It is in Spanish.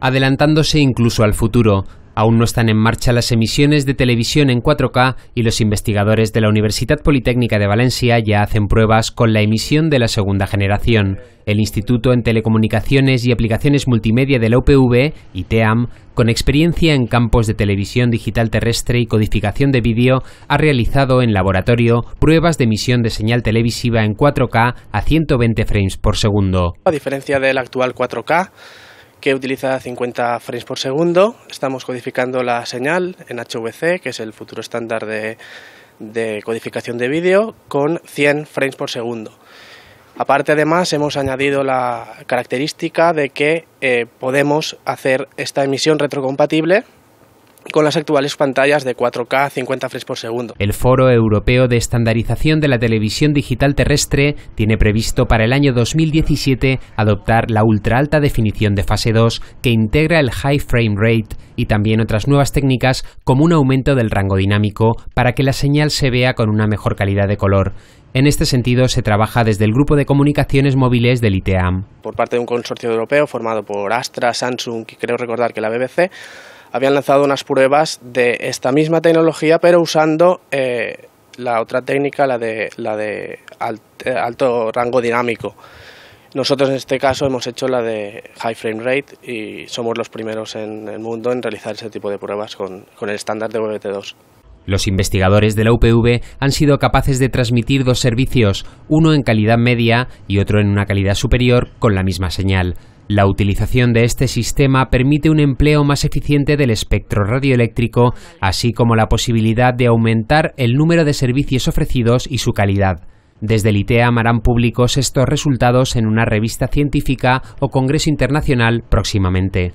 adelantándose incluso al futuro. Aún no están en marcha las emisiones de televisión en 4K y los investigadores de la Universidad Politécnica de Valencia ya hacen pruebas con la emisión de la segunda generación. El Instituto en Telecomunicaciones y Aplicaciones Multimedia de la UPV, ITEAM, con experiencia en campos de televisión digital terrestre y codificación de vídeo, ha realizado en laboratorio pruebas de emisión de señal televisiva en 4K a 120 frames por segundo. A diferencia del actual 4K, que utiliza 50 frames por segundo. Estamos codificando la señal en HVC, que es el futuro estándar de, codificación de vídeo, con 100 frames por segundo. Aparte, además, hemos añadido la característica de que eh, podemos hacer esta emisión retrocompatible con las actuales pantallas de 4K 50 frames por segundo. El Foro Europeo de Estandarización de la Televisión Digital Terrestre tiene previsto para el año 2017 adoptar la ultra alta definición de fase 2 que integra el high frame rate y también otras nuevas técnicas como un aumento del rango dinámico para que la señal se vea con una mejor calidad de color. En este sentido, se trabaja desde el Grupo de Comunicaciones Móviles del ITEAM. Por parte de un consorcio europeo formado por Astra, Samsung y creo recordar que la BBC, habían lanzado unas pruebas de esta misma tecnología, pero usando eh, la otra técnica, la de, la de eh, alto, rango dinámico. Nosotros en este caso hemos hecho la de high frame rate y somos los primeros en el mundo en realizar ese tipo de pruebas con, el estándar de WT2. Los investigadores de la UPV han sido capaces de transmitir dos servicios, uno en calidad media y otro en una calidad superior con la misma señal. La utilización de este sistema permite un empleo más eficiente del espectro radioeléctrico, así como la posibilidad de aumentar el número de servicios ofrecidos y su calidad. Desde el ITEA harán públicos estos resultados en una revista científica o congreso internacional próximamente.